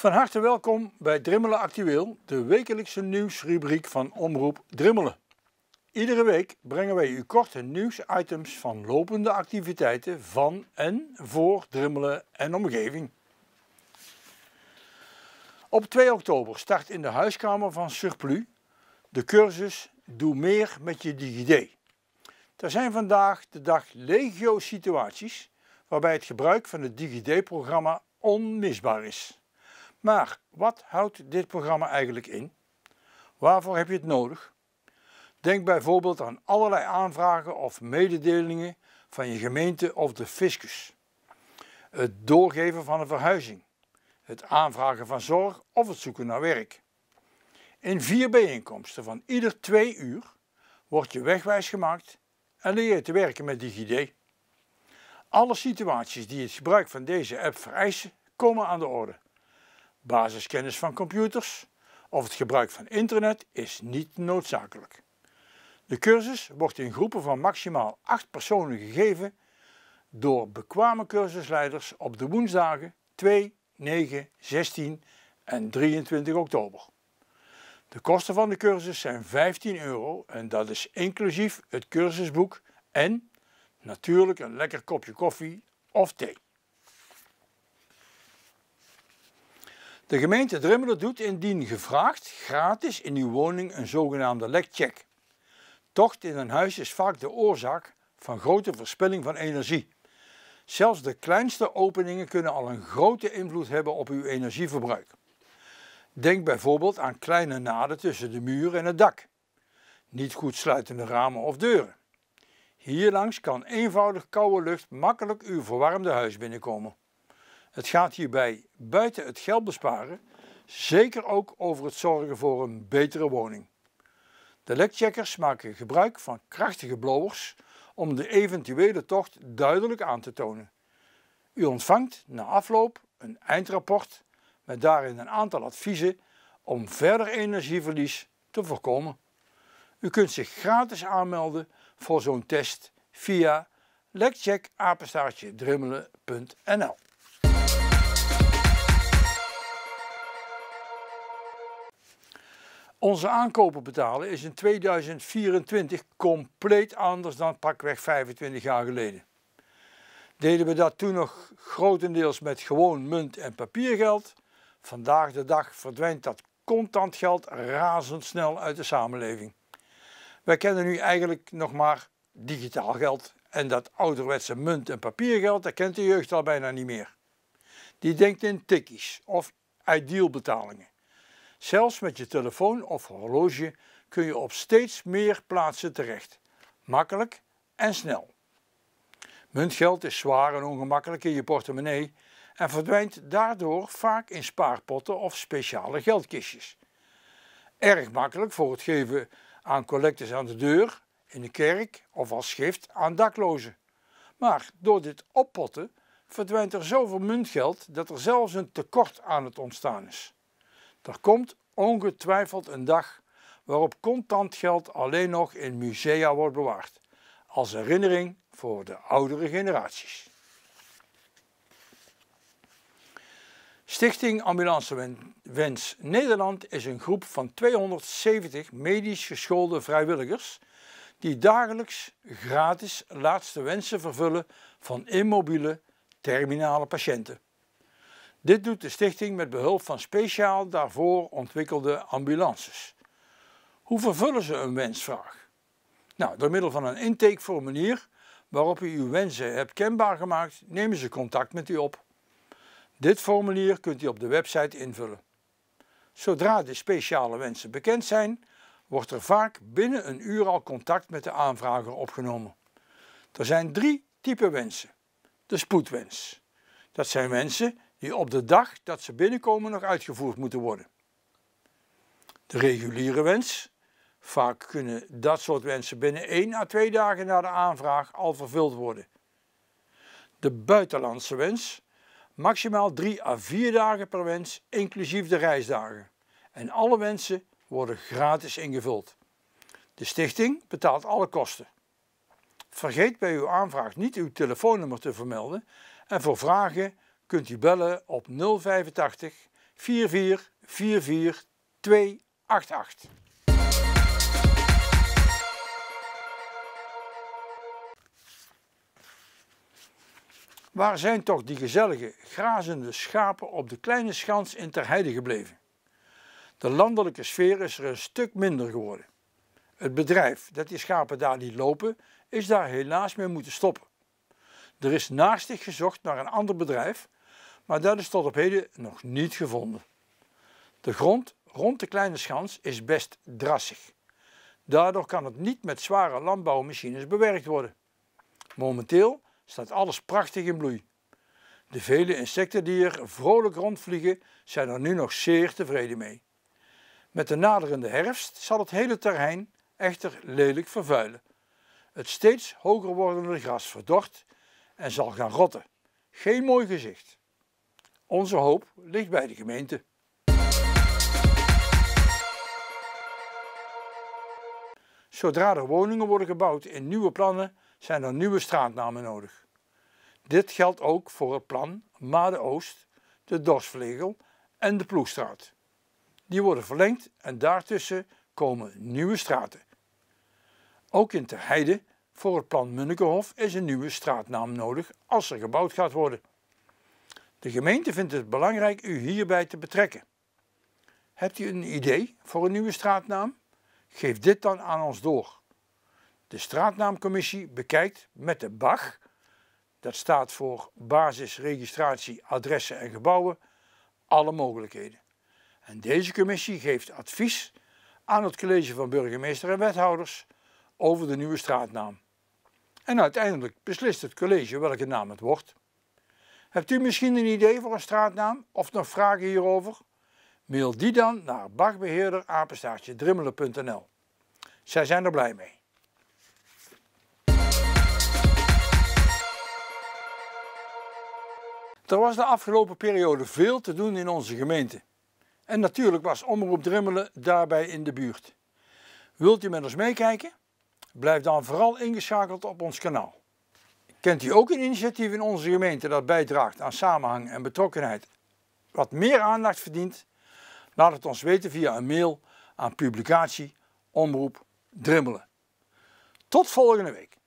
Van harte welkom bij Drimmelen Actueel, de wekelijkse nieuwsrubriek van Omroep Drimmelen. Iedere week brengen wij u korte nieuwsitems van lopende activiteiten van en voor Drimmelen en omgeving. Op 2 oktober start in de huiskamer van Surplus de cursus Doe meer met je DigiD. Er zijn vandaag de dag legio situaties waarbij het gebruik van het DigiD-programma onmisbaar is. Maar wat houdt dit programma eigenlijk in? Waarvoor heb je het nodig? Denk bijvoorbeeld aan allerlei aanvragen of mededelingen van je gemeente of de fiscus. Het doorgeven van een verhuizing. Het aanvragen van zorg of het zoeken naar werk. In vier bijeenkomsten van ieder twee uur wordt je wegwijs gemaakt en leer je te werken met DigiD. Alle situaties die het gebruik van deze app vereisen, komen aan de orde. Basiskennis van computers of het gebruik van internet is niet noodzakelijk. De cursus wordt in groepen van maximaal 8 personen gegeven door bekwame cursusleiders op de woensdagen 2, 9, 16 en 23 oktober. De kosten van de cursus zijn 15 euro en dat is inclusief het cursusboek en natuurlijk een lekker kopje koffie of thee. De gemeente Drimmelen doet indien gevraagd gratis in uw woning een zogenaamde lekcheck. Tocht in een huis is vaak de oorzaak van grote verspilling van energie. Zelfs de kleinste openingen kunnen al een grote invloed hebben op uw energieverbruik. Denk bijvoorbeeld aan kleine naden tussen de muur en het dak. Niet goed sluitende ramen of deuren. Hierlangs kan eenvoudig koude lucht makkelijk uw verwarmde huis binnenkomen. Het gaat hierbij buiten het geld besparen zeker ook over het zorgen voor een betere woning. De lekcheckers maken gebruik van krachtige blowers om de eventuele tocht duidelijk aan te tonen. U ontvangt na afloop een eindrapport met daarin een aantal adviezen om verder energieverlies te voorkomen. U kunt zich gratis aanmelden voor zo'n test via lekcheckapenstaartjedrimmelen.nl Onze aankopen betalen is in 2024 compleet anders dan pakweg 25 jaar geleden. Deden we dat toen nog grotendeels met gewoon munt en papiergeld, vandaag de dag verdwijnt dat contant geld razendsnel uit de samenleving. Wij kennen nu eigenlijk nog maar digitaal geld en dat ouderwetse munt en papiergeld, dat kent de jeugd al bijna niet meer. Die denkt in tikkies of idealbetalingen. Zelfs met je telefoon of horloge kun je op steeds meer plaatsen terecht. Makkelijk en snel. Muntgeld is zwaar en ongemakkelijk in je portemonnee en verdwijnt daardoor vaak in spaarpotten of speciale geldkistjes. Erg makkelijk voor het geven aan collectes aan de deur, in de kerk of als gift aan daklozen. Maar door dit oppotten verdwijnt er zoveel muntgeld dat er zelfs een tekort aan het ontstaan is. Er komt ongetwijfeld een dag waarop contant geld alleen nog in musea wordt bewaard, als herinnering voor de oudere generaties. Stichting Ambulance Wens Nederland is een groep van 270 medisch geschoolde vrijwilligers die dagelijks gratis laatste wensen vervullen van immobiele terminale patiënten. Dit doet de stichting met behulp van speciaal daarvoor ontwikkelde ambulances. Hoe vervullen ze een wensvraag? Nou, door middel van een intakeformulier waarop u uw wensen hebt kenbaar gemaakt, nemen ze contact met u op. Dit formulier kunt u op de website invullen. Zodra de speciale wensen bekend zijn, wordt er vaak binnen een uur al contact met de aanvrager opgenomen. Er zijn drie typen wensen. De spoedwens. Dat zijn wensen die op de dag dat ze binnenkomen nog uitgevoerd moeten worden. De reguliere wens. Vaak kunnen dat soort wensen binnen 1 à 2 dagen na de aanvraag al vervuld worden. De buitenlandse wens. Maximaal 3 à 4 dagen per wens, inclusief de reisdagen. En alle wensen worden gratis ingevuld. De stichting betaalt alle kosten. Vergeet bij uw aanvraag niet uw telefoonnummer te vermelden en voor vragen kunt u bellen op 085 44 44 288. Waar zijn toch die gezellige, grazende schapen op de kleine schans in Terheide gebleven? De landelijke sfeer is er een stuk minder geworden. Het bedrijf dat die schapen daar liet lopen, is daar helaas mee moeten stoppen. Er is naastig gezocht naar een ander bedrijf maar dat is tot op heden nog niet gevonden. De grond rond de kleine schans is best drassig. Daardoor kan het niet met zware landbouwmachines bewerkt worden. Momenteel staat alles prachtig in bloei. De vele insecten die er vrolijk rondvliegen zijn er nu nog zeer tevreden mee. Met de naderende herfst zal het hele terrein echter lelijk vervuilen. Het steeds hoger wordende gras verdort en zal gaan rotten. Geen mooi gezicht. Onze hoop ligt bij de gemeente. Zodra er woningen worden gebouwd in nieuwe plannen, zijn er nieuwe straatnamen nodig. Dit geldt ook voor het plan Made Oost, de Dorsvlegel en de Ploegstraat. Die worden verlengd en daartussen komen nieuwe straten. Ook in Heide voor het plan Munnikenhof is een nieuwe straatnaam nodig als er gebouwd gaat worden. De gemeente vindt het belangrijk u hierbij te betrekken. Hebt u een idee voor een nieuwe straatnaam? Geef dit dan aan ons door. De straatnaamcommissie bekijkt met de BAG, dat staat voor Basisregistratie Adressen en Gebouwen, alle mogelijkheden. En deze commissie geeft advies aan het college van burgemeester en wethouders over de nieuwe straatnaam. En uiteindelijk beslist het college welke naam het wordt. Hebt u misschien een idee voor een straatnaam of nog vragen hierover? Mail die dan naar bagbeheerder@apenstaartje-drimmelen.nl. Zij zijn er blij mee. Er was de afgelopen periode veel te doen in onze gemeente. En natuurlijk was Omroep Drimmelen daarbij in de buurt. Wilt u met ons meekijken? Blijf dan vooral ingeschakeld op ons kanaal. Kent u ook een initiatief in onze gemeente dat bijdraagt aan samenhang en betrokkenheid, wat meer aandacht verdient? Laat het ons weten via een mail aan publicatie omroep Drimmelen. Tot volgende week.